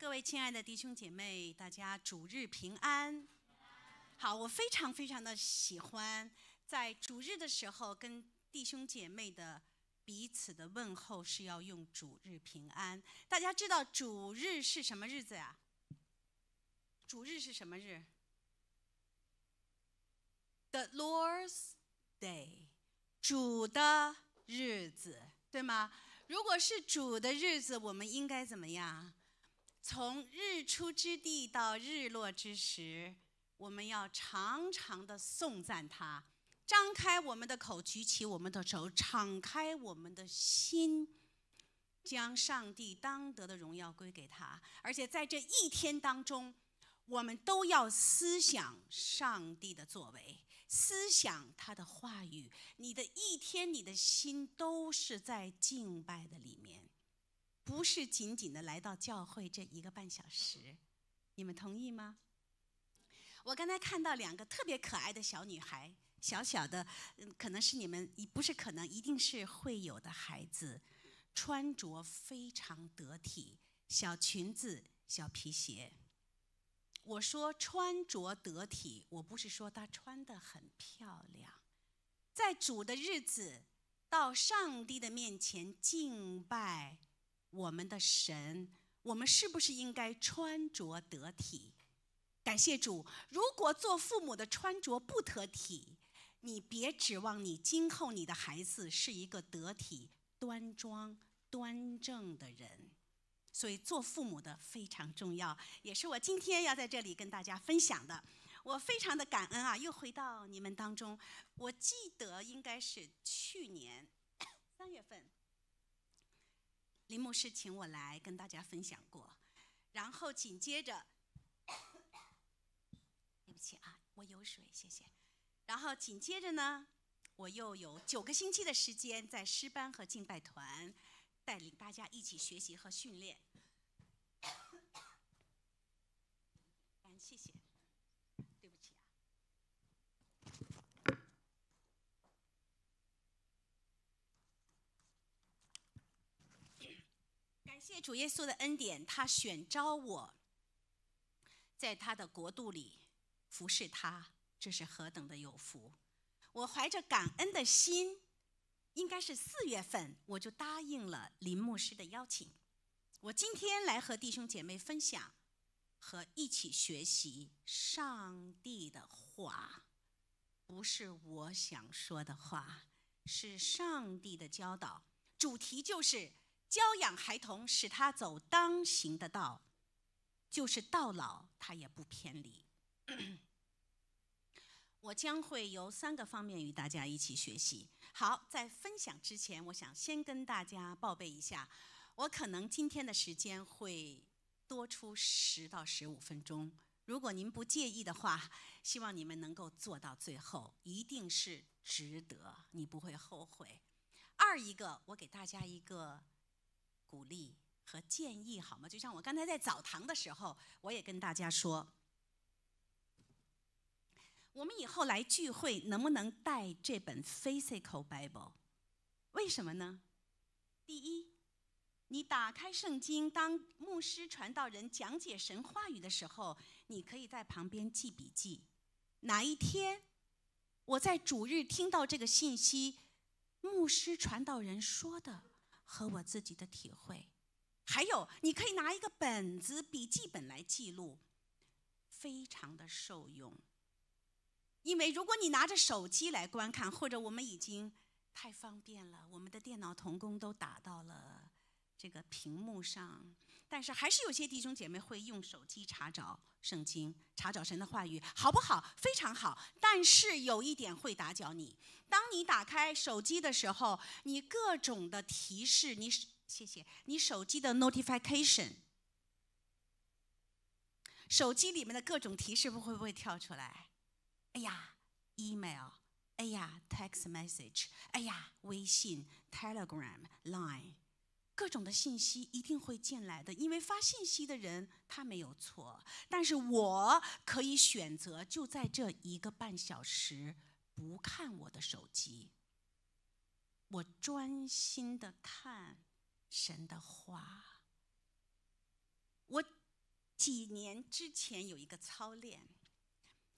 各位亲爱的弟兄姐妹，大家主日平安。好，我非常非常的喜欢在主日的时候跟弟兄姐妹的彼此的问候是要用主日平安。大家知道主日是什么日子呀？主日是什么日？The Lord's Day，主的日子，对吗？如果是主的日子，我们应该怎么样？从日出之地到日落之时，我们要常常的颂赞他，张开我们的口，举起我们的手，敞开我们的心，将上帝当得的荣耀归给他。而且在这一天当中，我们都要思想上帝的作为，思想他的话语。你的一天，你的心都是在敬拜的里面。不是仅仅的来到教会这一个半小时，你们同意吗？我刚才看到两个特别可爱的小女孩，小小的，可能是你们不是可能一定是会有的孩子，穿着非常得体，小裙子，小皮鞋。我说穿着得体，我不是说她穿得很漂亮，在主的日子到上帝的面前敬拜。我们的神，我们是不是应该穿着得体？感谢主，如果做父母的穿着不得体，你别指望你今后你的孩子是一个得体、端庄、端正的人。所以，做父母的非常重要，也是我今天要在这里跟大家分享的。我非常的感恩啊，又回到你们当中。我记得应该是去年三月份。林牧师请我来跟大家分享过，然后紧接着，对不起啊，我有水，谢谢。然后紧接着呢，我又有九个星期的时间在诗班和敬拜团，带领大家一起学习和训练。借主耶稣的恩典，他选召我，在他的国度里服侍他，这是何等的有福！我怀着感恩的心，应该是四月份，我就答应了林牧师的邀请。我今天来和弟兄姐妹分享和一起学习上帝的话，不是我想说的话，是上帝的教导。主题就是。教养孩童，使他走当行的道，就是到老他也不偏离。我将会由三个方面与大家一起学习。好，在分享之前，我想先跟大家报备一下，我可能今天的时间会多出十到十五分钟。如果您不介意的话，希望你们能够做到最后，一定是值得，你不会后悔。二一个，我给大家一个。鼓励和建议好吗？就像我刚才在澡堂的时候，我也跟大家说，我们以后来聚会能不能带这本 Physical Bible？为什么呢？第一，你打开圣经，当牧师传道人讲解神话语的时候，你可以在旁边记笔记。哪一天我在主日听到这个信息，牧师传道人说的。和我自己的体会，还有你可以拿一个本子、笔记本来记录，非常的受用。因为如果你拿着手机来观看，或者我们已经太方便了，我们的电脑同工都打到了这个屏幕上。但是还是有些弟兄姐妹会用手机查找圣经、查找神的话语，好不好？非常好。但是有一点会打搅你，当你打开手机的时候，你各种的提示，你谢谢，你手机的 notification，手机里面的各种提示会不会跳出来？哎呀，email，哎呀，text message，哎呀，微信，telegram，line。各种的信息一定会进来的，因为发信息的人他没有错，但是我可以选择就在这一个半小时不看我的手机，我专心的看神的话。我几年之前有一个操练，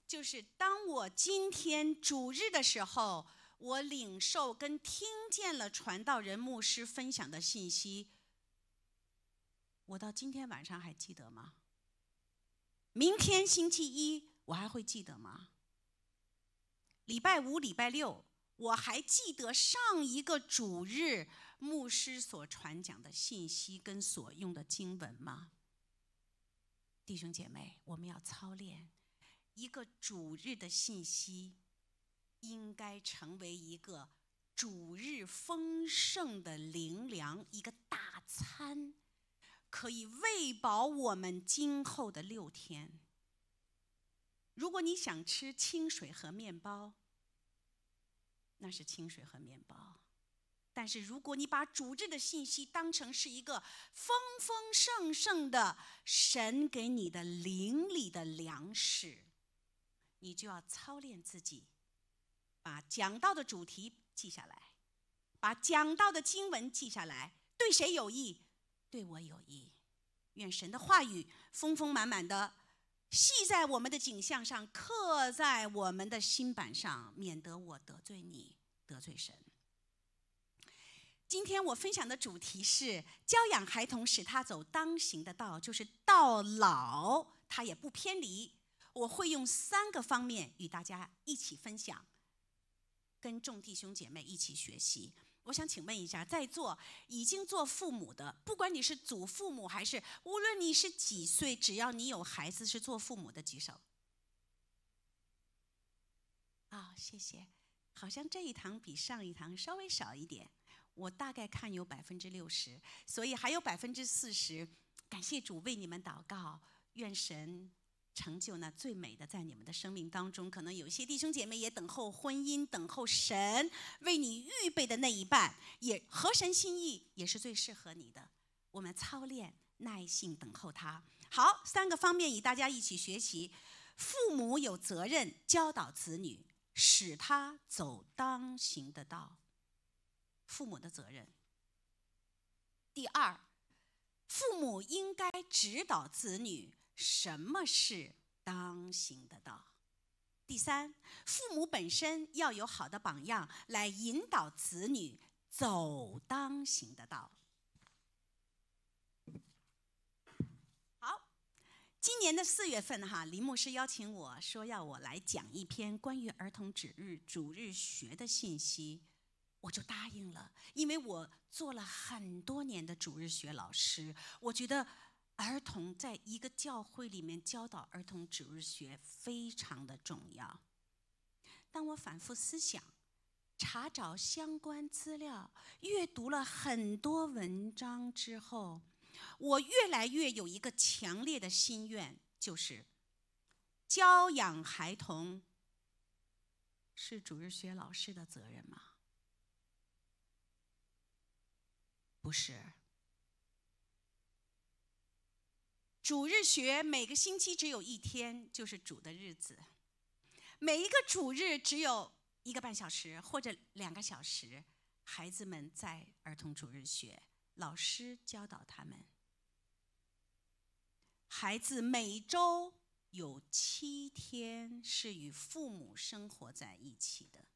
就是当我今天主日的时候。我领受跟听见了传道人牧师分享的信息，我到今天晚上还记得吗？明天星期一我还会记得吗？礼拜五、礼拜六我还记得上一个主日牧师所传讲的信息跟所用的经文吗？弟兄姐妹，我们要操练一个主日的信息。应该成为一个主日丰盛的灵粮，一个大餐，可以喂饱我们今后的六天。如果你想吃清水和面包，那是清水和面包；但是如果你把主日的信息当成是一个丰丰盛盛的神给你的灵里的粮食，你就要操练自己。把讲到的主题记下来，把讲到的经文记下来，对谁有益，对我有益。愿神的话语丰丰满满的系在我们的景象上，刻在我们的心板上，免得我得罪你，得罪神。今天我分享的主题是：教养孩童，使他走当行的道，就是到老他也不偏离。我会用三个方面与大家一起分享。跟众弟兄姐妹一起学习。我想请问一下，在座已经做父母的，不管你是祖父母还是无论你是几岁，只要你有孩子是做父母的，举手。啊，谢谢。好像这一堂比上一堂稍微少一点，我大概看有百分之六十，所以还有百分之四十。感谢主为你们祷告，愿神。成就那最美的，在你们的生命当中，可能有些弟兄姐妹也等候婚姻，等候神为你预备的那一半，也合神心意，也是最适合你的。我们操练耐心等候他。好，三个方面与大家一起学习：父母有责任教导子女，使他走当行的道，父母的责任。第二，父母应该指导子女。什么是当行的道？第三，父母本身要有好的榜样来引导子女走当行的道。好，今年的四月份哈，林牧师邀请我说要我来讲一篇关于儿童主日主日学的信息，我就答应了，因为我做了很多年的主日学老师，我觉得。儿童在一个教会里面教导儿童主日学非常的重要。当我反复思想、查找相关资料、阅读了很多文章之后，我越来越有一个强烈的心愿，就是教养孩童是主日学老师的责任吗？不是。主日学每个星期只有一天，就是主的日子。每一个主日只有一个半小时或者两个小时，孩子们在儿童主日学，老师教导他们。孩子每周有七天是与父母生活在一起的，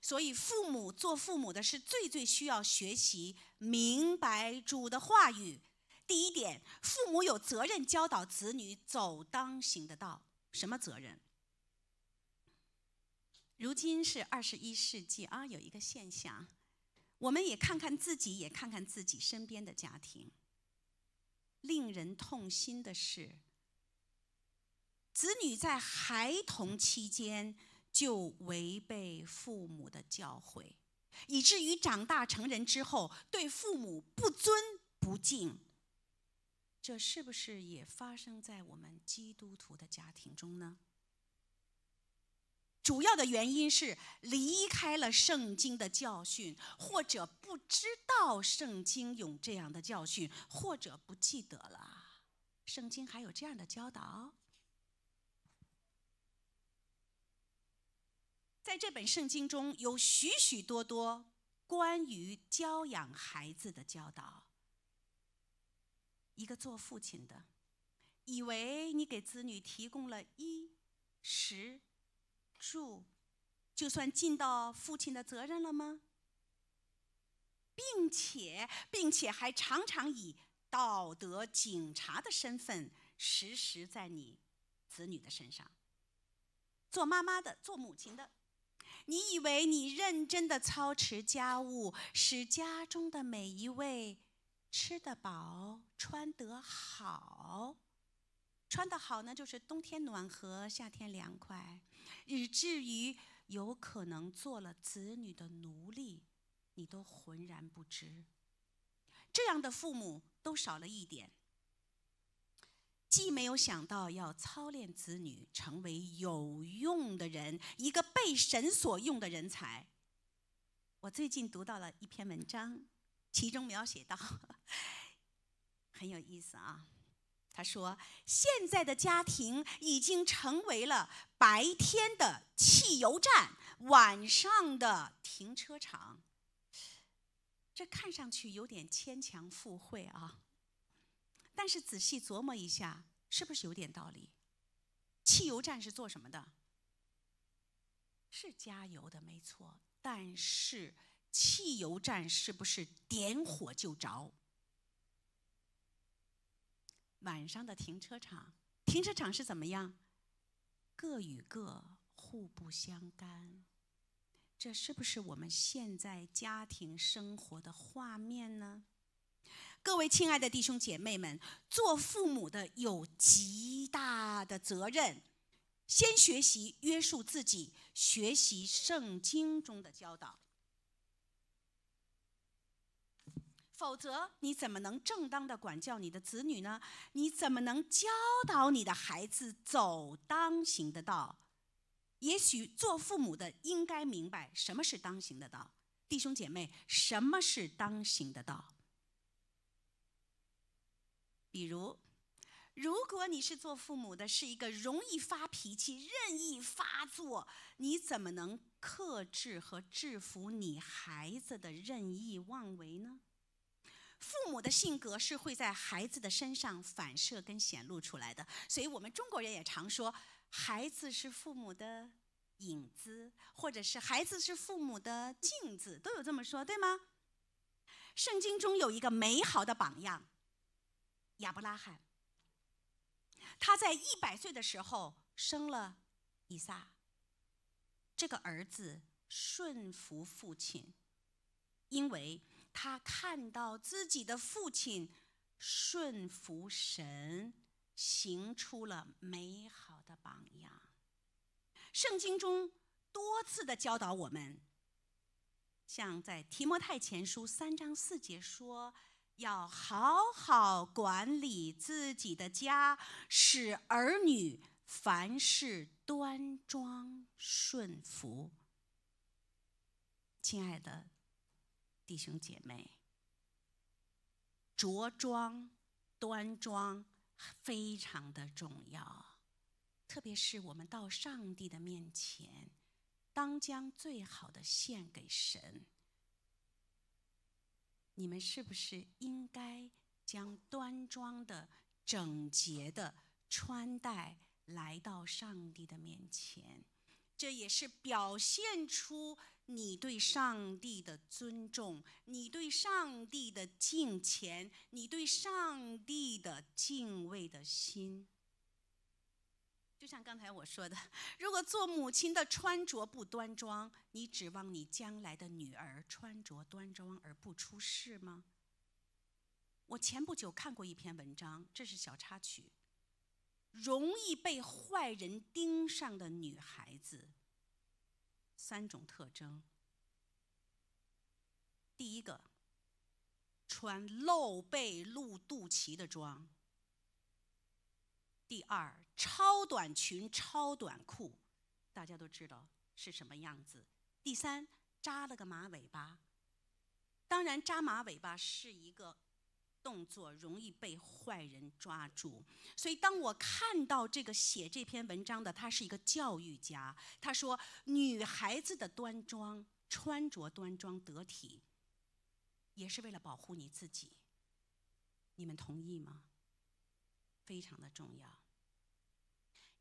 所以父母做父母的是最最需要学习明白主的话语。第一点，父母有责任教导子女走当行的道。什么责任？如今是二十一世纪啊，有一个现象，我们也看看自己，也看看自己身边的家庭。令人痛心的是，子女在孩童期间就违背父母的教诲，以至于长大成人之后对父母不尊不敬。这是不是也发生在我们基督徒的家庭中呢？主要的原因是离开了圣经的教训，或者不知道圣经有这样的教训，或者不记得了。圣经还有这样的教导，在这本圣经中有许许多多关于教养孩子的教导。一个做父亲的，以为你给子女提供了衣食住，就算尽到父亲的责任了吗？并且，并且还常常以道德警察的身份，时时在你子女的身上。做妈妈的，做母亲的，你以为你认真的操持家务，使家中的每一位吃得饱？穿得好，穿得好呢，就是冬天暖和，夏天凉快，以至于有可能做了子女的奴隶，你都浑然不知。这样的父母都少了一点，既没有想到要操练子女成为有用的人，一个被神所用的人才。我最近读到了一篇文章，其中描写到。很有意思啊，他说：“现在的家庭已经成为了白天的汽油站，晚上的停车场。”这看上去有点牵强附会啊，但是仔细琢磨一下，是不是有点道理？汽油站是做什么的？是加油的，没错。但是汽油站是不是点火就着？晚上的停车场，停车场是怎么样？各与各互不相干，这是不是我们现在家庭生活的画面呢？各位亲爱的弟兄姐妹们，做父母的有极大的责任，先学习约束自己，学习圣经中的教导。否则，你怎么能正当的管教你的子女呢？你怎么能教导你的孩子走当行的道？也许做父母的应该明白什么是当行的道。弟兄姐妹，什么是当行的道？比如，如果你是做父母的，是一个容易发脾气、任意发作，你怎么能克制和制服你孩子的任意妄为呢？父母的性格是会在孩子的身上反射跟显露出来的，所以我们中国人也常说，孩子是父母的影子，或者是孩子是父母的镜子，都有这么说，对吗？圣经中有一个美好的榜样，亚伯拉罕。他在一百岁的时候生了以撒。这个儿子顺服父亲，因为。他看到自己的父亲顺服神，行出了美好的榜样。圣经中多次的教导我们，像在提摩太前书三章四节说：“要好好管理自己的家，使儿女凡事端庄顺服。”亲爱的。弟兄姐妹，着装端庄非常的重要，特别是我们到上帝的面前，当将最好的献给神。你们是不是应该将端庄的、整洁的穿戴来到上帝的面前？这也是表现出。你对上帝的尊重，你对上帝的敬虔，你对上帝的敬畏的心，就像刚才我说的，如果做母亲的穿着不端庄，你指望你将来的女儿穿着端庄而不出事吗？我前不久看过一篇文章，这是小插曲，容易被坏人盯上的女孩子。三种特征：第一个，穿露背露肚脐的装；第二，超短裙超短裤，大家都知道是什么样子；第三，扎了个马尾巴。当然，扎马尾巴是一个。动作容易被坏人抓住，所以当我看到这个写这篇文章的，他是一个教育家，他说女孩子的端庄，穿着端庄得体，也是为了保护你自己。你们同意吗？非常的重要。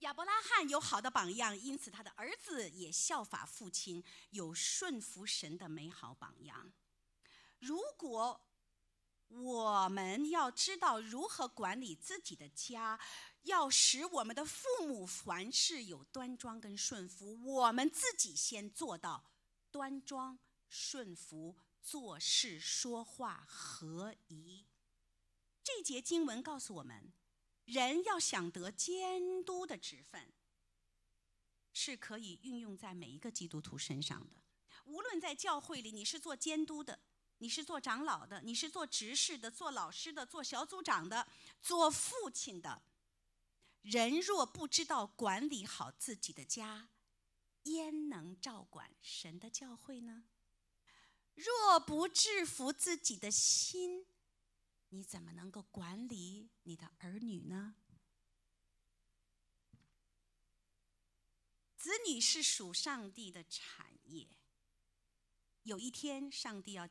亚伯拉罕有好的榜样，因此他的儿子也效法父亲，有顺服神的美好榜样。如果。我们要知道如何管理自己的家，要使我们的父母凡事有端庄跟顺服，我们自己先做到端庄、顺服，做事说话合宜。这节经文告诉我们，人要想得监督的职分，是可以运用在每一个基督徒身上的。无论在教会里，你是做监督的。你是做长老的，你是做执事的，做老师的，做小组长的，做父亲的。人若不知道管理好自己的家，焉能照管神的教会呢？若不制服自己的心，你怎么能够管理你的儿女呢？子女是属上帝的产业。有一天，上帝要。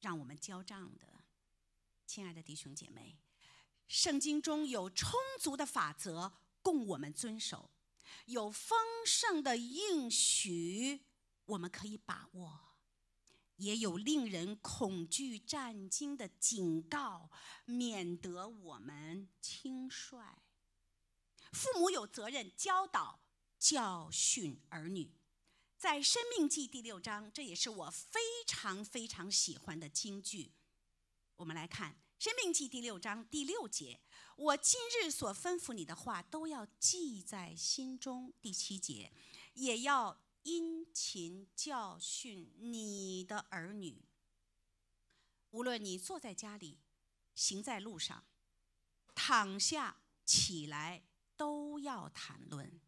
让我们交账的，亲爱的弟兄姐妹，圣经中有充足的法则供我们遵守，有丰盛的应许我们可以把握，也有令人恐惧战惊的警告，免得我们轻率。父母有责任教导、教训儿女。在《生命记》第六章，这也是我非常非常喜欢的京剧。我们来看《生命记》第六章第六节：我今日所吩咐你的话都要记在心中。第七节，也要殷勤教训你的儿女。无论你坐在家里，行在路上，躺下起来，都要谈论。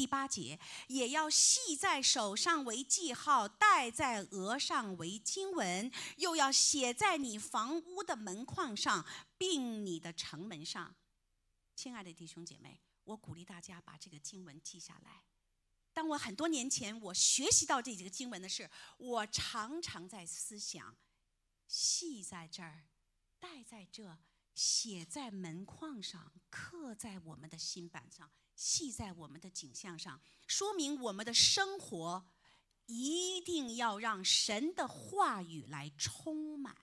第八节也要系在手上为记号，戴在额上为经文，又要写在你房屋的门框上，并你的城门上。亲爱的弟兄姐妹，我鼓励大家把这个经文记下来。当我很多年前我学习到这几个经文的时候，我常常在思想：系在这儿，戴在这儿，写在门框上，刻在我们的心板上。系在我们的颈项上，说明我们的生活一定要让神的话语来充满。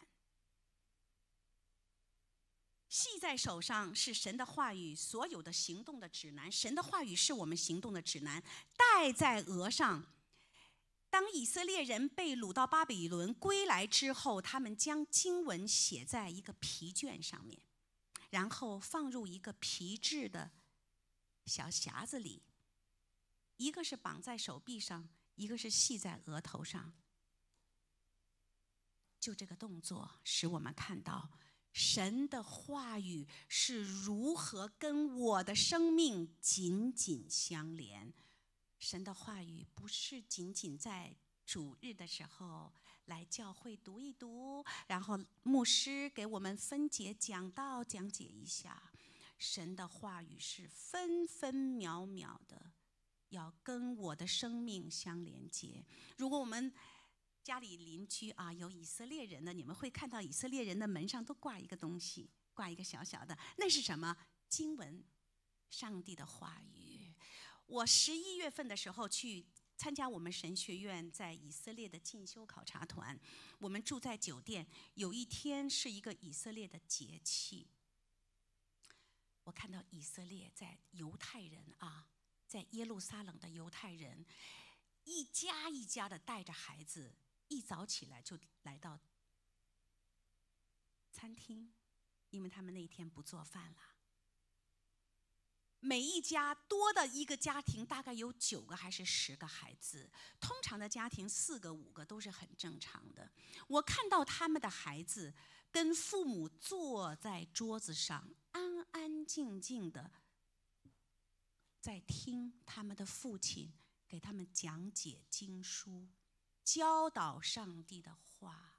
系在手上是神的话语，所有的行动的指南。神的话语是我们行动的指南。戴在额上，当以色列人被掳到巴比伦归来之后，他们将经文写在一个皮卷上面，然后放入一个皮质的。小匣子里，一个是绑在手臂上，一个是系在额头上。就这个动作，使我们看到神的话语是如何跟我的生命紧紧相连。神的话语不是仅仅在主日的时候来教会读一读，然后牧师给我们分解讲道、讲解一下。神的话语是分分秒秒的，要跟我的生命相连接。如果我们家里邻居啊有以色列人的，你们会看到以色列人的门上都挂一个东西，挂一个小小的，那是什么？经文，上帝的话语。我十一月份的时候去参加我们神学院在以色列的进修考察团，我们住在酒店，有一天是一个以色列的节气。我看到以色列在犹太人啊，在耶路撒冷的犹太人，一家一家的带着孩子，一早起来就来到餐厅，因为他们那一天不做饭了。每一家多的一个家庭大概有九个还是十个孩子，通常的家庭四个五个都是很正常的。我看到他们的孩子跟父母坐在桌子上安。静静的，在听他们的父亲给他们讲解经书，教导上帝的话。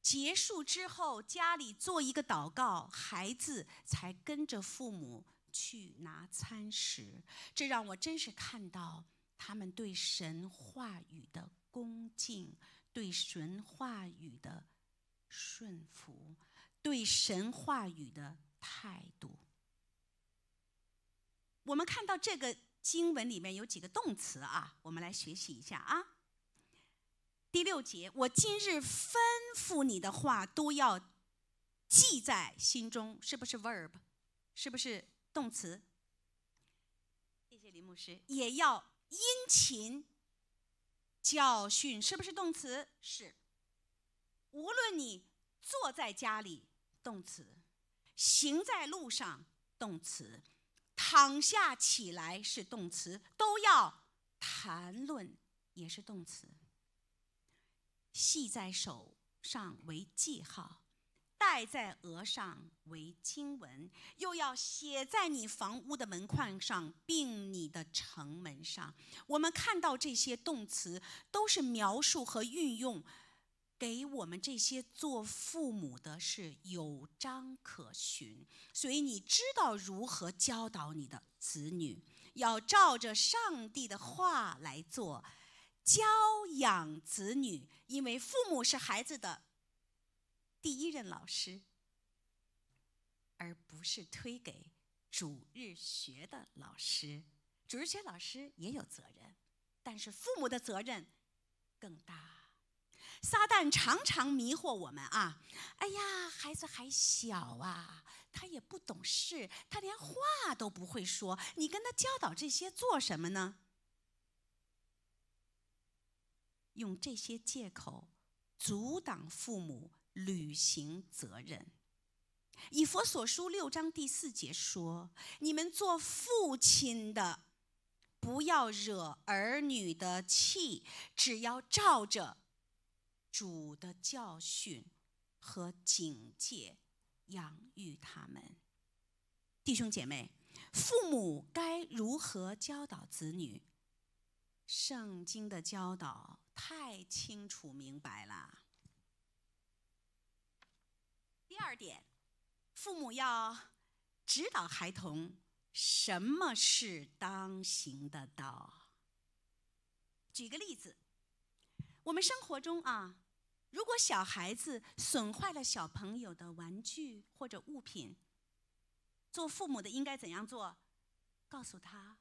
结束之后，家里做一个祷告，孩子才跟着父母去拿餐食。这让我真是看到他们对神话语的恭敬，对神话语的顺服，对神话语的。态度。我们看到这个经文里面有几个动词啊，我们来学习一下啊。第六节，我今日吩咐你的话都要记在心中，是不是 verb？是不是动词？谢谢李牧师。也要殷勤教训，是不是动词？是。无论你坐在家里，动词。行在路上，动词；躺下起来是动词；都要谈论也是动词；系在手上为记号，戴在额上为经文；又要写在你房屋的门框上，并你的城门上。我们看到这些动词，都是描述和运用。给我们这些做父母的是有章可循，所以你知道如何教导你的子女，要照着上帝的话来做，教养子女，因为父母是孩子的第一任老师，而不是推给主日学的老师。主日学老师也有责任，但是父母的责任更大。撒旦常常迷惑我们啊！哎呀，孩子还小啊，他也不懂事，他连话都不会说，你跟他教导这些做什么呢？用这些借口阻挡父母履行责任。以佛所书六章第四节说：“你们做父亲的，不要惹儿女的气，只要照着。”主的教训和警戒，养育他们，弟兄姐妹，父母该如何教导子女？圣经的教导太清楚明白了。第二点，父母要指导孩童什么是当行的道。举个例子，我们生活中啊。如果小孩子损坏了小朋友的玩具或者物品，做父母的应该怎样做？告诉他，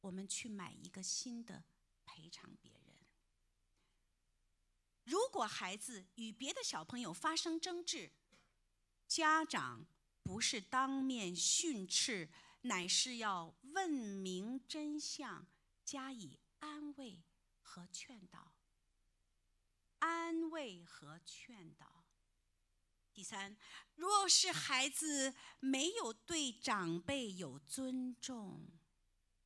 我们去买一个新的赔偿别人。如果孩子与别的小朋友发生争执，家长不是当面训斥，乃是要问明真相，加以安慰和劝导。安慰和劝导。第三，若是孩子没有对长辈有尊重，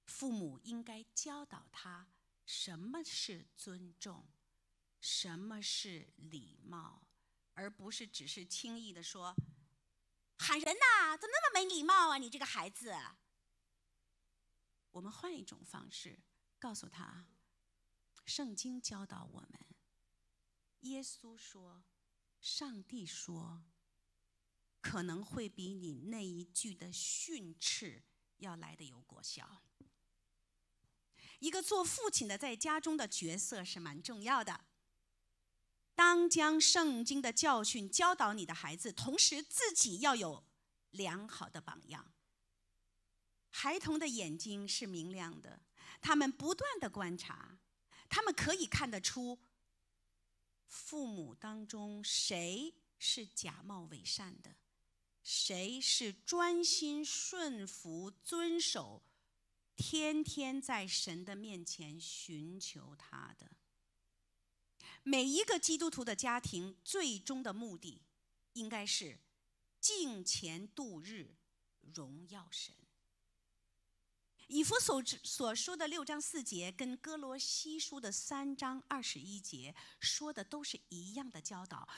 父母应该教导他什么是尊重，什么是礼貌，而不是只是轻易的说：“喊人呐，怎么那么没礼貌啊，你这个孩子。”我们换一种方式告诉他：圣经教导我们。耶稣说：“上帝说，可能会比你那一句的训斥要来的有果效。”一个做父亲的在家中的角色是蛮重要的，当将圣经的教训教导你的孩子，同时自己要有良好的榜样。孩童的眼睛是明亮的，他们不断的观察，他们可以看得出。父母当中，谁是假冒伪善的？谁是专心顺服、遵守、天天在神的面前寻求他的？每一个基督徒的家庭，最终的目的应该是敬虔度日，荣耀神。以弗所书所说的六章四节，跟哥罗西书的三章二十一节说的都是一样的教导。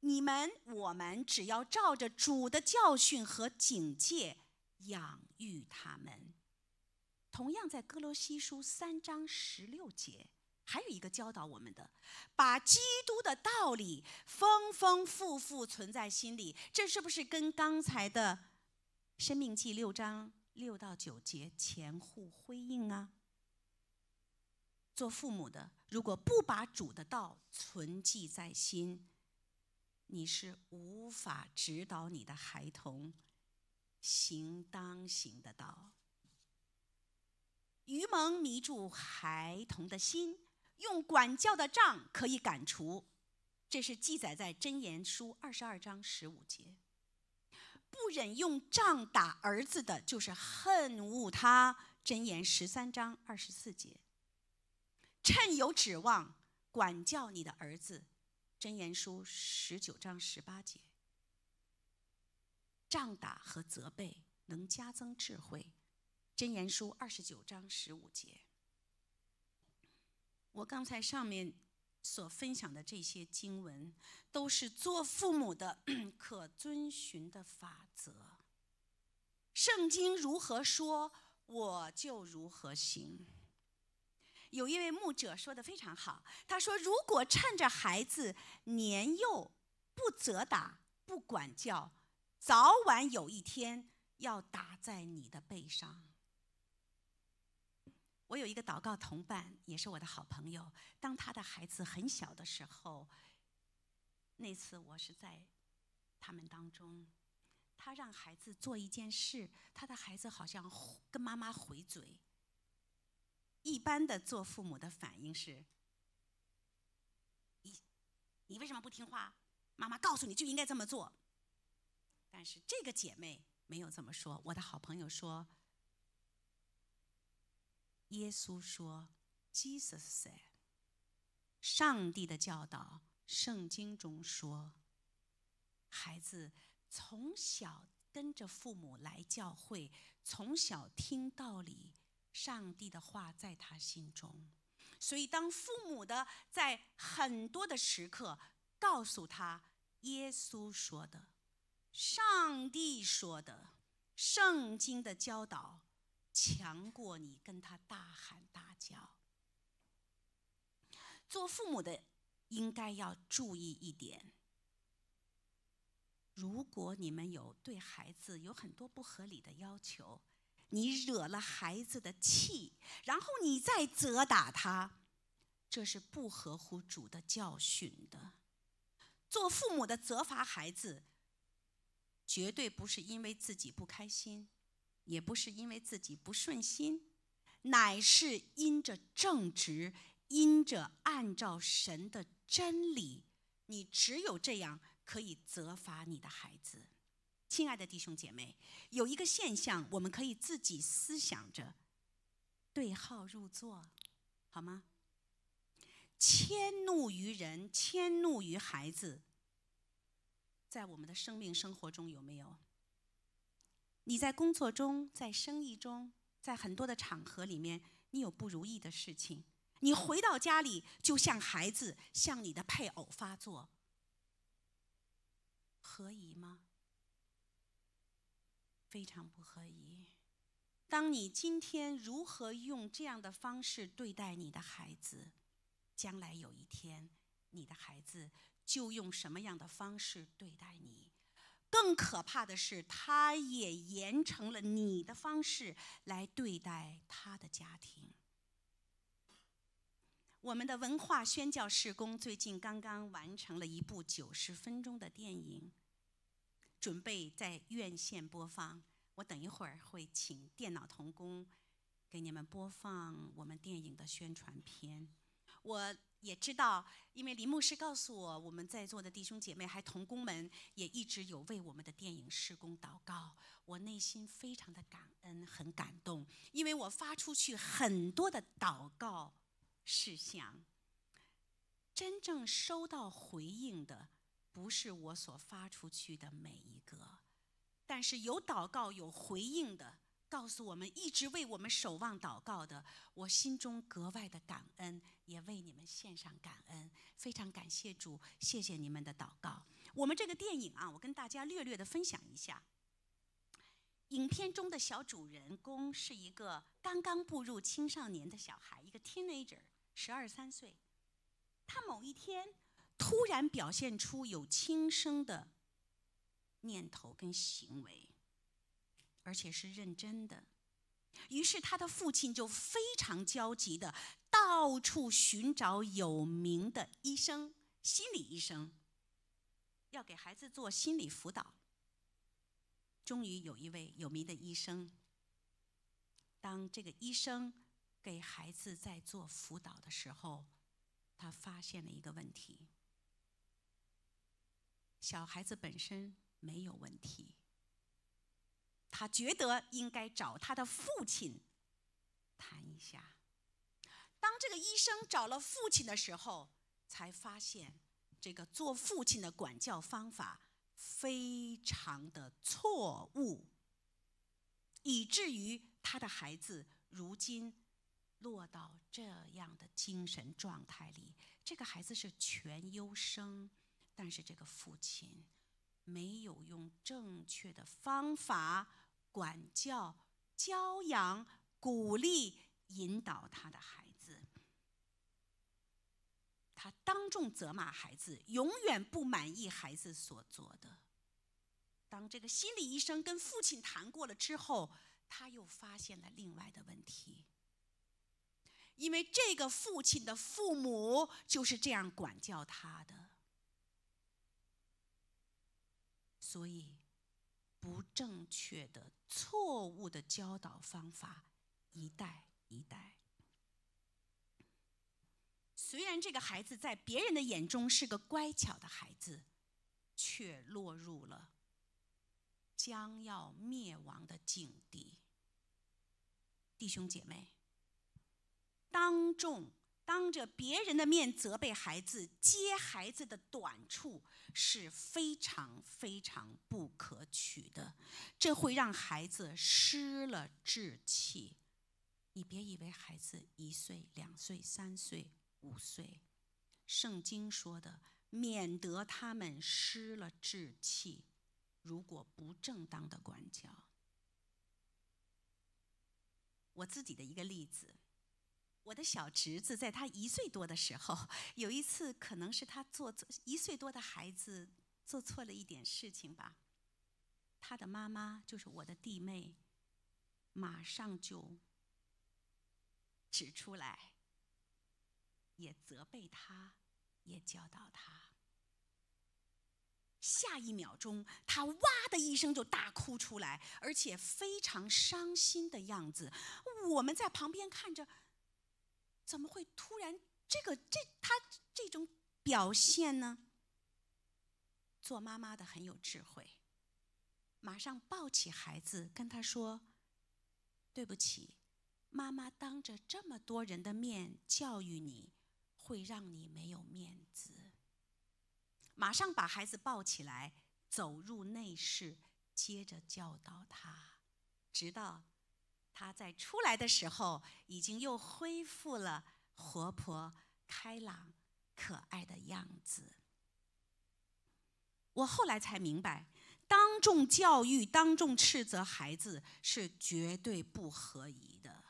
你们、我们只要照着主的教训和警戒养育他们。同样，在哥罗西书三章十六节还有一个教导我们的：把基督的道理丰丰富富存在心里。这是不是跟刚才的生命记六章？六到九节前后呼应啊。做父母的如果不把主的道存记在心，你是无法指导你的孩童行当行的道。愚蒙迷住孩童的心，用管教的杖可以赶除。这是记载在《真言书》二十二章十五节。不忍用杖打儿子的，就是恨恶他。箴言十三章二十四节。趁有指望，管教你的儿子。箴言书十九章十八节。杖打和责备能加增智慧。箴言书二十九章十五节。我刚才上面。所分享的这些经文，都是做父母的 可遵循的法则。圣经如何说，我就如何行。有一位牧者说的非常好，他说：“如果趁着孩子年幼不责打、不管教，早晚有一天要打在你的背上。”我有一个祷告同伴，也是我的好朋友。当他的孩子很小的时候，那次我是在他们当中，他让孩子做一件事，他的孩子好像跟妈妈回嘴。一般的做父母的反应是：“你，你为什么不听话？妈妈告诉你就应该这么做。”但是这个姐妹没有这么说，我的好朋友说。耶稣说：“Jesus said，上帝的教导，圣经中说，孩子从小跟着父母来教会，从小听道理，上帝的话在他心中。所以，当父母的在很多的时刻告诉他，耶稣说的，上帝说的，圣经的教导。”强过你跟他大喊大叫。做父母的应该要注意一点：如果你们有对孩子有很多不合理的要求，你惹了孩子的气，然后你再责打他，这是不合乎主的教训的。做父母的责罚孩子，绝对不是因为自己不开心。也不是因为自己不顺心，乃是因着正直，因着按照神的真理，你只有这样可以责罚你的孩子。亲爱的弟兄姐妹，有一个现象，我们可以自己思想着，对号入座，好吗？迁怒于人，迁怒于孩子，在我们的生命生活中有没有？你在工作中，在生意中，在很多的场合里面，你有不如意的事情，你回到家里就向孩子、向你的配偶发作，合宜吗？非常不合宜。当你今天如何用这样的方式对待你的孩子，将来有一天，你的孩子就用什么样的方式对待你。更可怕的是，他也严承了你的方式来对待他的家庭。我们的文化宣教事工最近刚刚完成了一部九十分钟的电影，准备在院线播放。我等一会儿会请电脑童工给你们播放我们电影的宣传片。我。也知道，因为林牧师告诉我，我们在座的弟兄姐妹还同工们也一直有为我们的电影施工祷告，我内心非常的感恩，很感动。因为我发出去很多的祷告事项，真正收到回应的不是我所发出去的每一个，但是有祷告有回应的。告诉我们一直为我们守望祷告的，我心中格外的感恩，也为你们献上感恩。非常感谢主，谢谢你们的祷告。我们这个电影啊，我跟大家略略的分享一下。影片中的小主人公是一个刚刚步入青少年的小孩，一个 teenager，十二三岁。他某一天突然表现出有轻生的念头跟行为。而且是认真的，于是他的父亲就非常焦急的到处寻找有名的医生、心理医生，要给孩子做心理辅导。终于有一位有名的医生，当这个医生给孩子在做辅导的时候，他发现了一个问题：小孩子本身没有问题。他觉得应该找他的父亲谈一下。当这个医生找了父亲的时候，才发现这个做父亲的管教方法非常的错误，以至于他的孩子如今落到这样的精神状态里。这个孩子是全优生，但是这个父亲没有用正确的方法。管教、教养、鼓励、引导他的孩子，他当众责骂孩子，永远不满意孩子所做的。当这个心理医生跟父亲谈过了之后，他又发现了另外的问题，因为这个父亲的父母就是这样管教他的，所以。不正确的、错误的教导方法，一代一代。虽然这个孩子在别人的眼中是个乖巧的孩子，却落入了将要灭亡的境地。弟兄姐妹，当众。当着别人的面责备孩子、揭孩子的短处是非常非常不可取的，这会让孩子失了志气。你别以为孩子一岁、两岁、三岁、五岁，圣经说的，免得他们失了志气。如果不正当的管教，我自己的一个例子。我的小侄子在他一岁多的时候，有一次可能是他做一岁多的孩子做错了一点事情吧，他的妈妈就是我的弟妹，马上就指出来，也责备他，也教导他。下一秒钟，他哇的一声就大哭出来，而且非常伤心的样子。我们在旁边看着。怎么会突然这个这他这种表现呢？做妈妈的很有智慧，马上抱起孩子，跟他说：“对不起，妈妈当着这么多人的面教育你，会让你没有面子。”马上把孩子抱起来，走入内室，接着教导他，直到。他在出来的时候，已经又恢复了活泼、开朗、可爱的样子。我后来才明白，当众教育、当众斥责孩子是绝对不合宜的。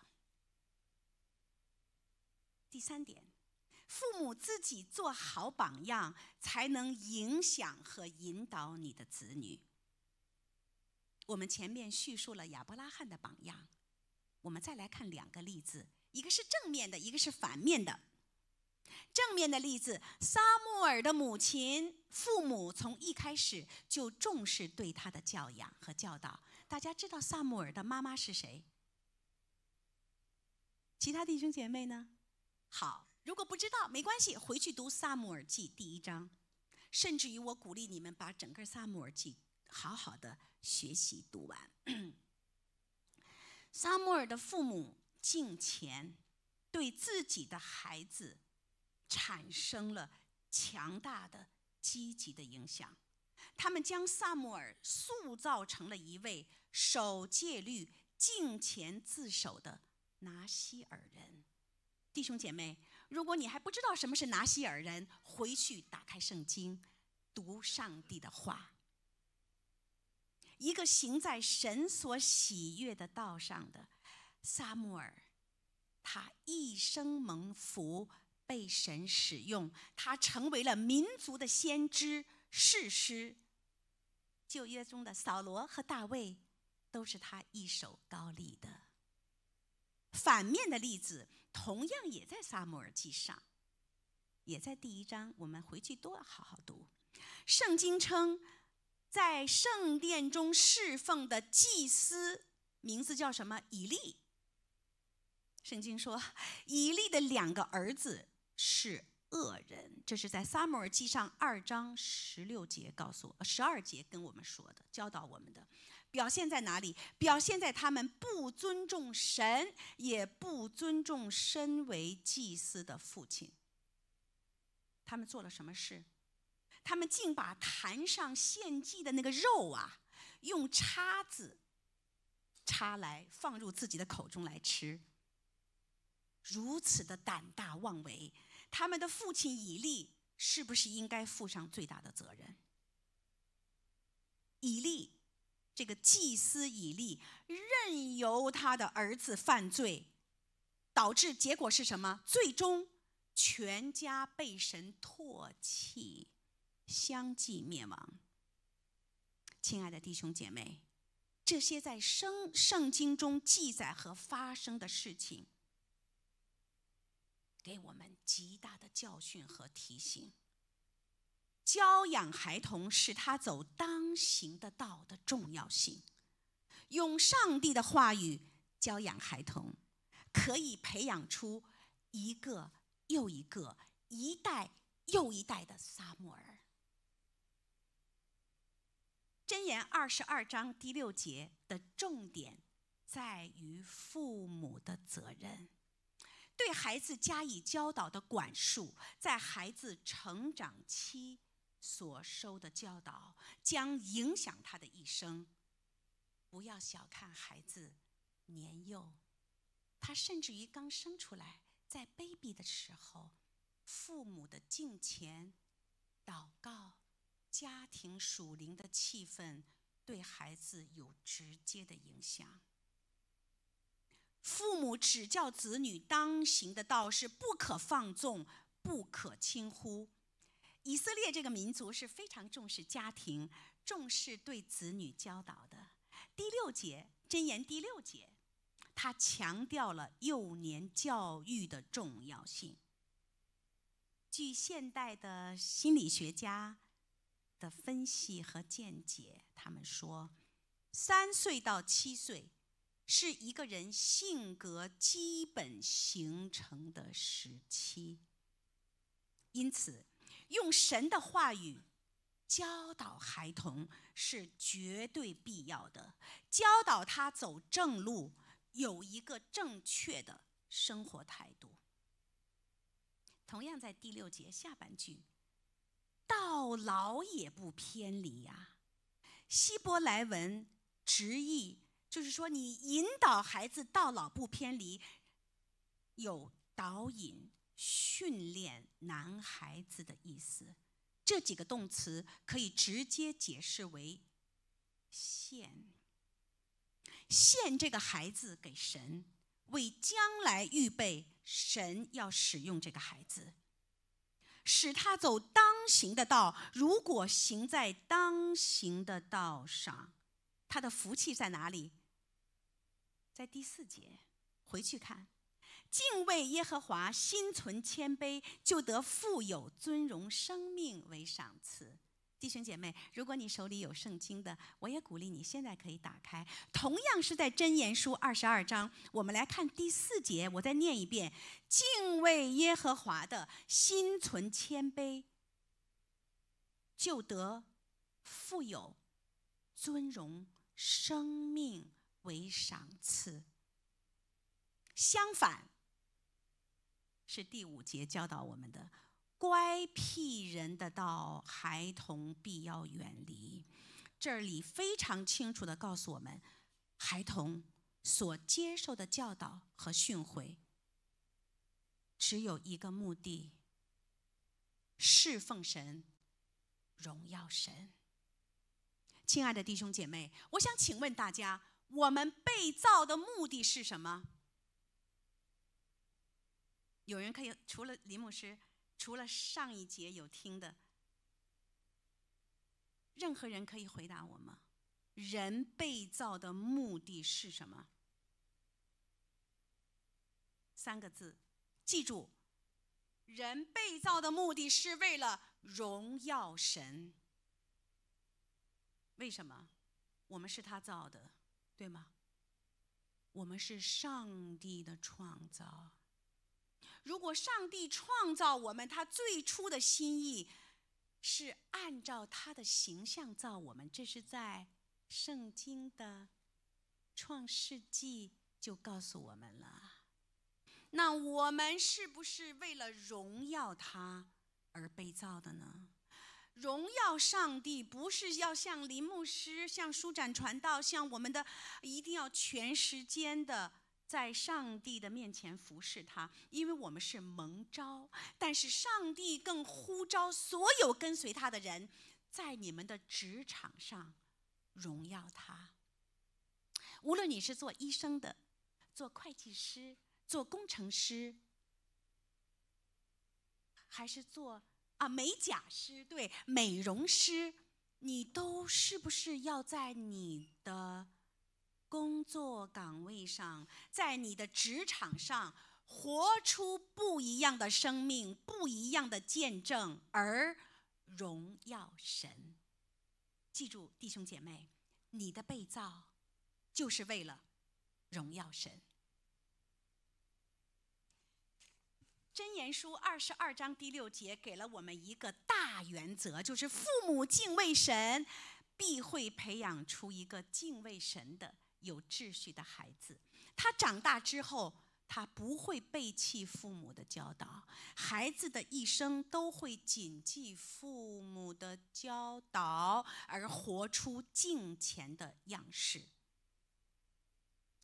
第三点，父母自己做好榜样，才能影响和引导你的子女。我们前面叙述了亚伯拉罕的榜样。我们再来看两个例子，一个是正面的，一个是反面的。正面的例子，撒穆尔的母亲、父母从一开始就重视对他的教养和教导。大家知道撒穆尔的妈妈是谁？其他弟兄姐妹呢？好，如果不知道没关系，回去读《撒母耳记》第一章。甚至于，我鼓励你们把整个《撒母耳记》好好的学习读完。撒摩尔的父母敬虔，对自己的孩子产生了强大的积极的影响。他们将撒摩尔塑造成了一位守戒律、敬虔自守的拿西尔人。弟兄姐妹，如果你还不知道什么是拿西尔人，回去打开圣经，读上帝的话。一个行在神所喜悦的道上的撒母耳，他一生蒙福，被神使用，他成为了民族的先知、士师。旧约中的扫罗和大卫，都是他一手高立的。反面的例子同样也在撒母耳记上，也在第一章。我们回去都要好好读。圣经称。在圣殿中侍奉的祭司名字叫什么？以利。圣经说，以利的两个儿子是恶人。这是在《撒母耳记》上二章十六节告诉我，十二节跟我们说的，教导我们的。表现在哪里？表现在他们不尊重神，也不尊重身为祭司的父亲。他们做了什么事？他们竟把坛上献祭的那个肉啊，用叉子叉来放入自己的口中来吃。如此的胆大妄为，他们的父亲以利是不是应该负上最大的责任？以利，这个祭司以利，任由他的儿子犯罪，导致结果是什么？最终全家被神唾弃。相继灭亡。亲爱的弟兄姐妹，这些在圣圣经中记载和发生的事情，给我们极大的教训和提醒。教养孩童是他走当行的道的重要性。用上帝的话语教养孩童，可以培养出一个又一个、一代又一代的撒母耳。箴言二十二章第六节的重点在于父母的责任，对孩子加以教导的管束，在孩子成长期所受的教导将影响他的一生。不要小看孩子年幼，他甚至于刚生出来，在 baby 的时候，父母的敬前祷告。家庭属灵的气氛对孩子有直接的影响。父母指教子女当行的道是不可放纵，不可轻忽。以色列这个民族是非常重视家庭，重视对子女教导的。第六节箴言第六节，他强调了幼年教育的重要性。据现代的心理学家。的分析和见解，他们说，三岁到七岁是一个人性格基本形成的时期。因此，用神的话语教导孩童是绝对必要的，教导他走正路，有一个正确的生活态度。同样，在第六节下半句。到老也不偏离呀。希伯来文直译就是说，你引导孩子到老不偏离，有导引、训练男孩子的意思。这几个动词可以直接解释为献，献这个孩子给神，为将来预备，神要使用这个孩子，使他走当。行的道，如果行在当行的道上，他的福气在哪里？在第四节，回去看。敬畏耶和华，心存谦卑，就得富有尊荣，生命为赏赐。弟兄姐妹，如果你手里有圣经的，我也鼓励你现在可以打开。同样是在箴言书二十二章，我们来看第四节，我再念一遍：敬畏耶和华的心存谦卑。就得富有、尊荣、生命为赏赐。相反，是第五节教导我们的：乖僻人的道，孩童必要远离。这里非常清楚的告诉我们，孩童所接受的教导和训诲，只有一个目的：侍奉神。荣耀神，亲爱的弟兄姐妹，我想请问大家：我们被造的目的是什么？有人可以？除了林牧师，除了上一节有听的，任何人可以回答我吗？人被造的目的是什么？三个字，记住，人被造的目的是为了。荣耀神。为什么？我们是他造的，对吗？我们是上帝的创造。如果上帝创造我们，他最初的心意是按照他的形象造我们，这是在圣经的创世纪就告诉我们了。那我们是不是为了荣耀他？而被造的呢？荣耀上帝，不是要像林牧师、像舒展传道、像我们的，一定要全时间的在上帝的面前服侍他，因为我们是蒙召；但是上帝更呼召所有跟随他的人，在你们的职场上荣耀他。无论你是做医生的，做会计师，做工程师。还是做啊美甲师对美容师，你都是不是要在你的工作岗位上，在你的职场上活出不一样的生命，不一样的见证而荣耀神？记住，弟兄姐妹，你的被造就是为了荣耀神。箴言书二十二章第六节给了我们一个大原则，就是父母敬畏神，必会培养出一个敬畏神的有秩序的孩子。他长大之后，他不会背弃父母的教导。孩子的一生都会谨记父母的教导，而活出敬虔的样式。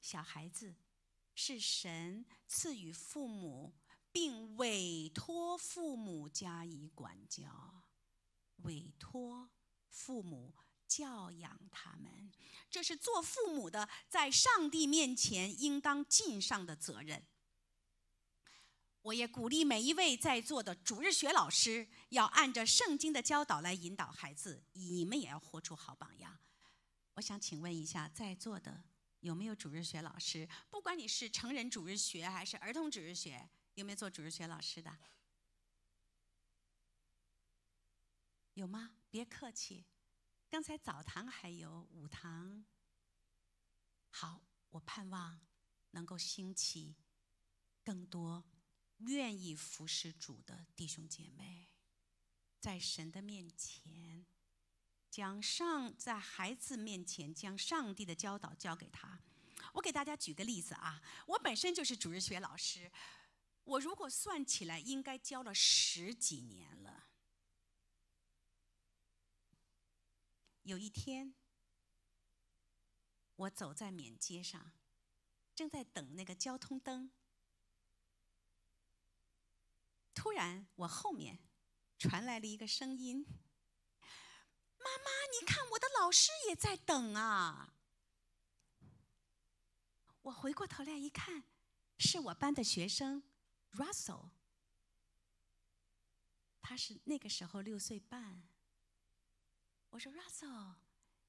小孩子是神赐予父母。并委托父母加以管教，委托父母教养他们，这是做父母的在上帝面前应当尽上的责任。我也鼓励每一位在座的主日学老师要按照圣经的教导来引导孩子，你们也要活出好榜样。我想请问一下，在座的有没有主日学老师？不管你是成人主日学还是儿童主日学。有没有做主日学老师的？有吗？别客气。刚才澡堂还有舞堂。好，我盼望能够兴起更多愿意服侍主的弟兄姐妹，在神的面前将上在孩子面前将上帝的教导交给他。我给大家举个例子啊，我本身就是主日学老师。我如果算起来，应该教了十几年了。有一天，我走在缅街上，正在等那个交通灯，突然我后面传来了一个声音：“妈妈，你看我的老师也在等啊！”我回过头来一看，是我班的学生。Russell，他是那个时候六岁半。我说 Russell，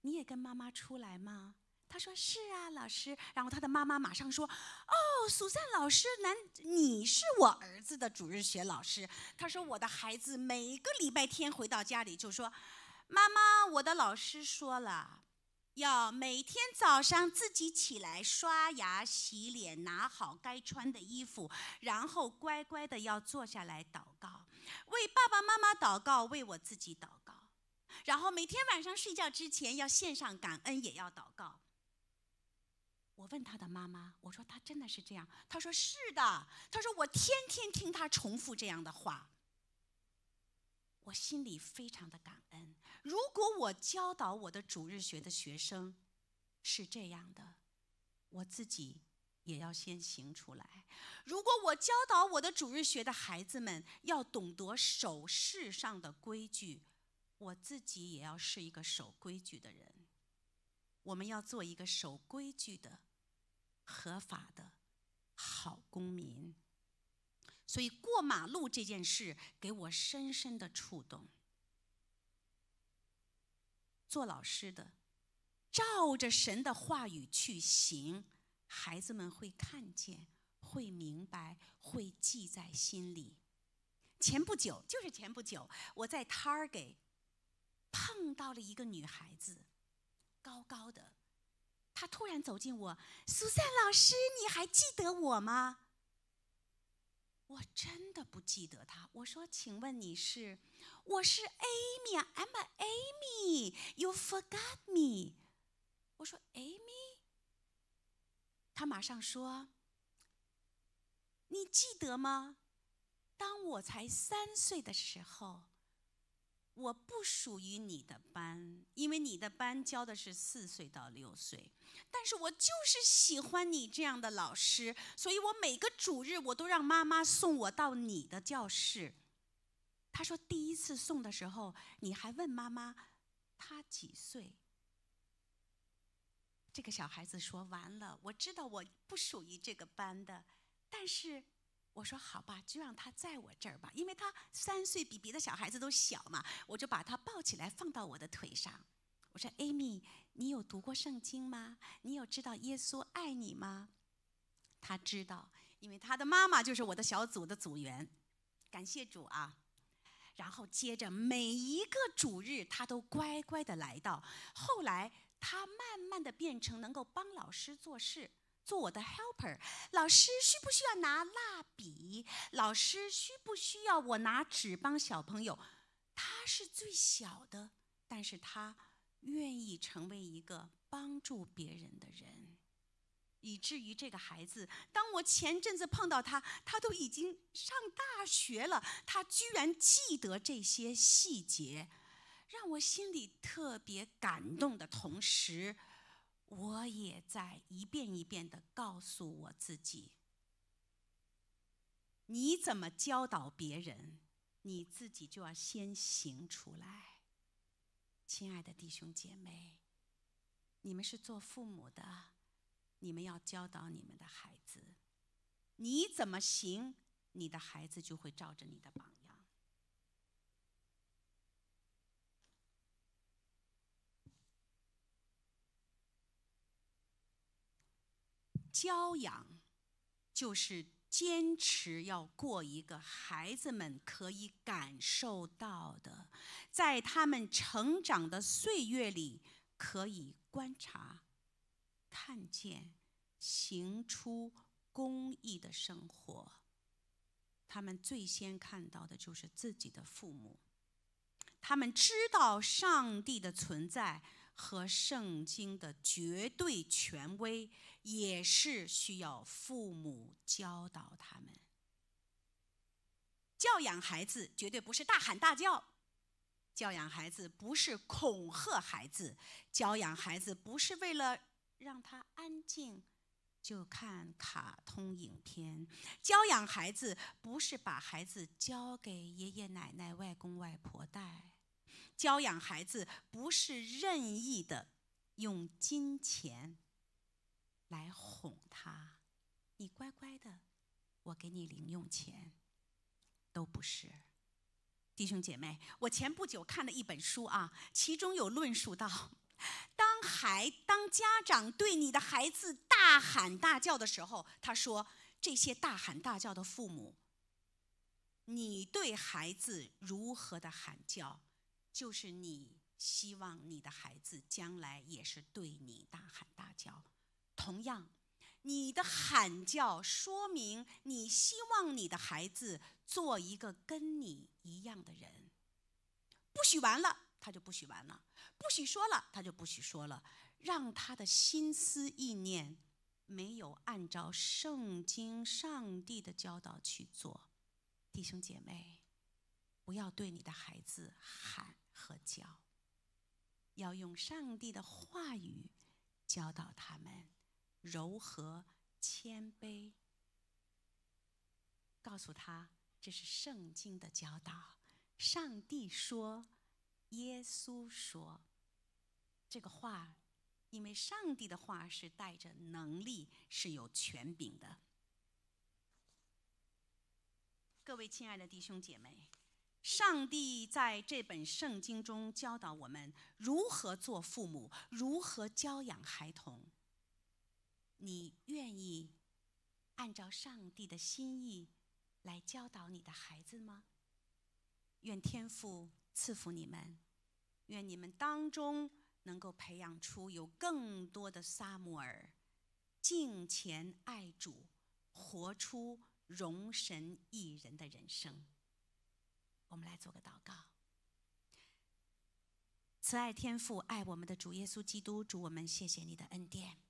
你也跟妈妈出来吗？他说是啊，老师。然后他的妈妈马上说：“哦，苏珊老师，难你是我儿子的主日学老师。”他说：“我的孩子每个礼拜天回到家里就说，妈妈，我的老师说了。”要每天早上自己起来刷牙洗脸，拿好该穿的衣服，然后乖乖的要坐下来祷告，为爸爸妈妈祷告，为我自己祷告。然后每天晚上睡觉之前要献上感恩，也要祷告。我问他的妈妈，我说他真的是这样，他说是的，他说我天天听他重复这样的话。我心里非常的感恩。如果我教导我的主日学的学生是这样的，我自己也要先行出来。如果我教导我的主日学的孩子们要懂得守世上的规矩，我自己也要是一个守规矩的人。我们要做一个守规矩的、合法的好公民。所以过马路这件事给我深深的触动。做老师的，照着神的话语去行，孩子们会看见，会明白，会记在心里。前不久，就是前不久，我在 Target 碰到了一个女孩子，高高的，她突然走近我：“苏珊老师，你还记得我吗？”我真的不记得他。我说，请问你是？我是 Amy，I'm 啊 Amy，You forgot me。我说 Amy，他马上说：“你记得吗？当我才三岁的时候。”我不属于你的班，因为你的班教的是四岁到六岁，但是我就是喜欢你这样的老师，所以我每个主日我都让妈妈送我到你的教室。他说第一次送的时候，你还问妈妈他几岁。这个小孩子说完了，我知道我不属于这个班的，但是。我说好吧，就让他在我这儿吧，因为他三岁比别的小孩子都小嘛，我就把他抱起来放到我的腿上。我说，a m y 你有读过圣经吗？你有知道耶稣爱你吗？他知道，因为他的妈妈就是我的小组的组员，感谢主啊。然后接着每一个主日他都乖乖的来到，后来他慢慢的变成能够帮老师做事。做我的 helper，老师需不需要拿蜡笔？老师需不需要我拿纸帮小朋友？他是最小的，但是他愿意成为一个帮助别人的人，以至于这个孩子，当我前阵子碰到他，他都已经上大学了，他居然记得这些细节，让我心里特别感动的同时。我也在一遍一遍的告诉我自己：你怎么教导别人，你自己就要先行出来。亲爱的弟兄姐妹，你们是做父母的，你们要教导你们的孩子，你怎么行，你的孩子就会照着你的榜样。教养就是坚持要过一个孩子们可以感受到的，在他们成长的岁月里可以观察、看见、行出公益的生活。他们最先看到的就是自己的父母，他们知道上帝的存在和圣经的绝对权威。也是需要父母教导他们。教养孩子绝对不是大喊大叫，教养孩子不是恐吓孩子，教养孩子不是为了让他安静就看卡通影片，教养孩子不是把孩子交给爷爷奶奶、外公外婆带，教养孩子不是任意的用金钱。来哄他，你乖乖的，我给你零用钱，都不是。弟兄姐妹，我前不久看了一本书啊，其中有论述到，当孩当家长对你的孩子大喊大叫的时候，他说这些大喊大叫的父母，你对孩子如何的喊叫，就是你希望你的孩子将来也是对你大喊大叫。同样，你的喊叫说明你希望你的孩子做一个跟你一样的人。不许玩了，他就不许玩了；不许说了，他就不许说了。让他的心思意念没有按照圣经上帝的教导去做。弟兄姐妹，不要对你的孩子喊和叫，要用上帝的话语教导他们。柔和谦卑，告诉他这是圣经的教导。上帝说，耶稣说，这个话，因为上帝的话是带着能力，是有权柄的。各位亲爱的弟兄姐妹，上帝在这本圣经中教导我们如何做父母，如何教养孩童。你愿意按照上帝的心意来教导你的孩子吗？愿天父赐福你们，愿你们当中能够培养出有更多的撒母耳，敬虔爱主，活出荣神一人的人生。我们来做个祷告：慈爱天父，爱我们的主耶稣基督，主我们，谢谢你的恩典。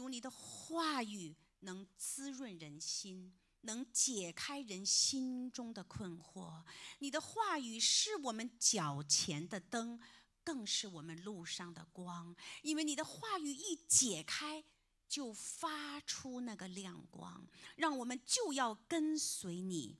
主，你的话语能滋润人心，能解开人心中的困惑。你的话语是我们脚前的灯，更是我们路上的光。因为你的话语一解开，就发出那个亮光，让我们就要跟随你。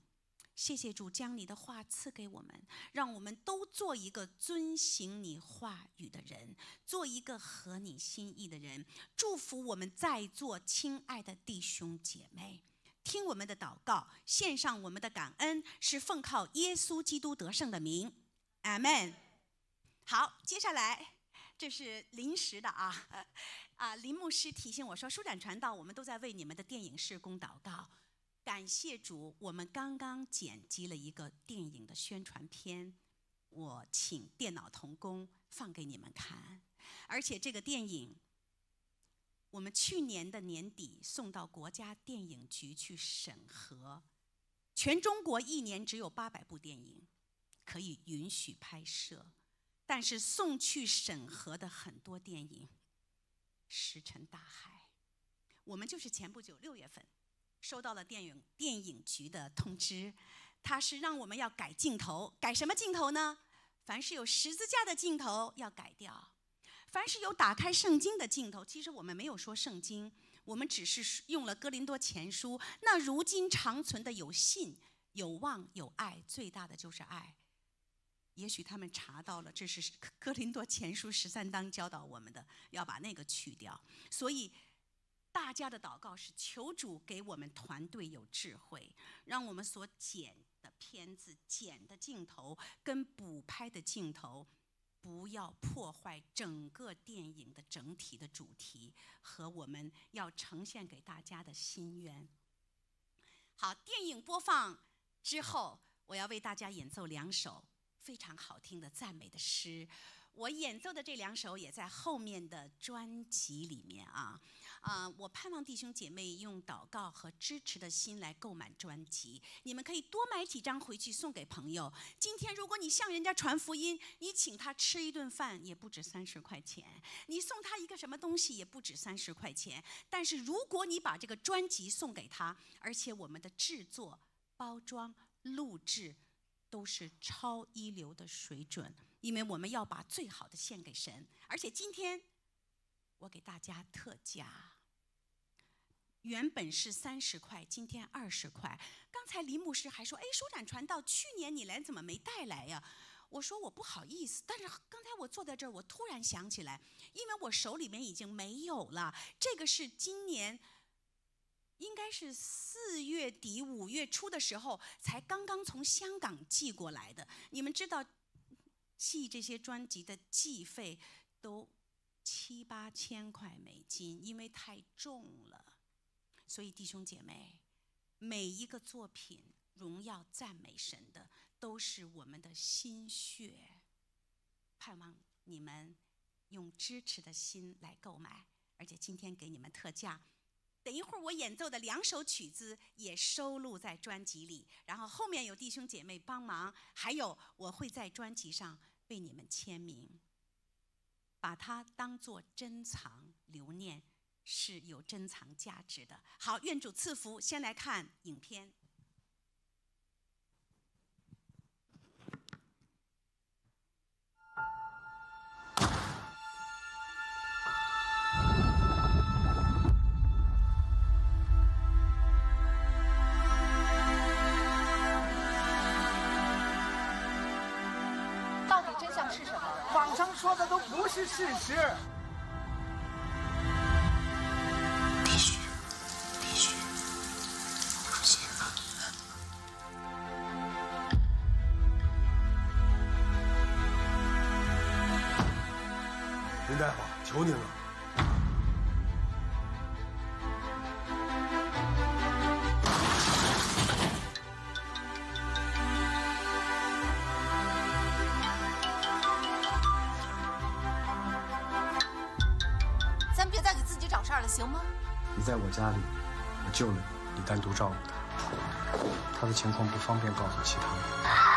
谢谢主将你的话赐给我们，让我们都做一个遵行你话语的人，做一个合你心意的人。祝福我们在座亲爱的弟兄姐妹，听我们的祷告，献上我们的感恩，是奉靠耶稣基督得胜的名，阿门。好，接下来这是临时的啊，啊，林牧师提醒我说，舒展传道，我们都在为你们的电影事工祷告。感谢主，我们刚刚剪辑了一个电影的宣传片，我请电脑童工放给你们看。而且这个电影，我们去年的年底送到国家电影局去审核。全中国一年只有八百部电影可以允许拍摄，但是送去审核的很多电影石沉大海。我们就是前不久六月份。收到了电影电影局的通知，他是让我们要改镜头，改什么镜头呢？凡是有十字架的镜头要改掉，凡是有打开圣经的镜头，其实我们没有说圣经，我们只是用了哥林多前书。那如今长存的有信、有望、有爱，最大的就是爱。也许他们查到了，这是哥林多前书十三章教导我们的，要把那个去掉。所以。家的祷告是求主给我们团队有智慧，让我们所剪的片子、剪的镜头跟补拍的镜头，不要破坏整个电影的整体的主题和我们要呈现给大家的心愿。好，电影播放之后，我要为大家演奏两首非常好听的赞美的诗。我演奏的这两首也在后面的专辑里面啊，啊，我盼望弟兄姐妹用祷告和支持的心来购买专辑。你们可以多买几张回去送给朋友。今天如果你向人家传福音，你请他吃一顿饭也不止三十块钱，你送他一个什么东西也不止三十块钱。但是如果你把这个专辑送给他，而且我们的制作、包装、录制都是超一流的水准。因为我们要把最好的献给神，而且今天我给大家特价。原本是三十块，今天二十块。刚才李牧师还说：“哎，舒展传道，去年你来怎么没带来呀？”我说我不好意思，但是刚才我坐在这儿，我突然想起来，因为我手里面已经没有了。这个是今年，应该是四月底五月初的时候才刚刚从香港寄过来的。你们知道。寄这些专辑的寄费都七八千块美金，因为太重了。所以弟兄姐妹，每一个作品荣耀赞美神的，都是我们的心血。盼望你们用支持的心来购买，而且今天给你们特价。等一会儿，我演奏的两首曲子也收录在专辑里。然后后面有弟兄姐妹帮忙，还有我会在专辑上为你们签名，把它当做珍藏留念是有珍藏价值的。好，愿主赐福，先来看影片。说的都不是事实，必须，必须，不行！林大夫，求您了。救了你，你单独照顾他，他的情况不方便告诉其他人。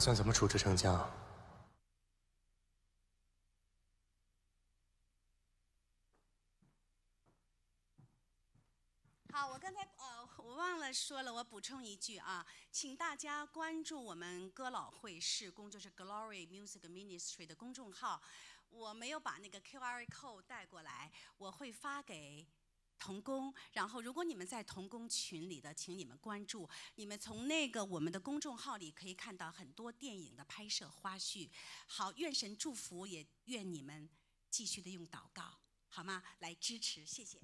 算怎么处置程江？好，我刚才呃，我忘了说了，我补充一句啊，请大家关注我们哥老会事工，就是 Glory Music Ministry 的公众号。我没有把那个 Q R code 带过来，我会发给。童工，然后如果你们在童工群里的，请你们关注，你们从那个我们的公众号里可以看到很多电影的拍摄花絮。好，愿神祝福，也愿你们继续的用祷告，好吗？来支持，谢谢。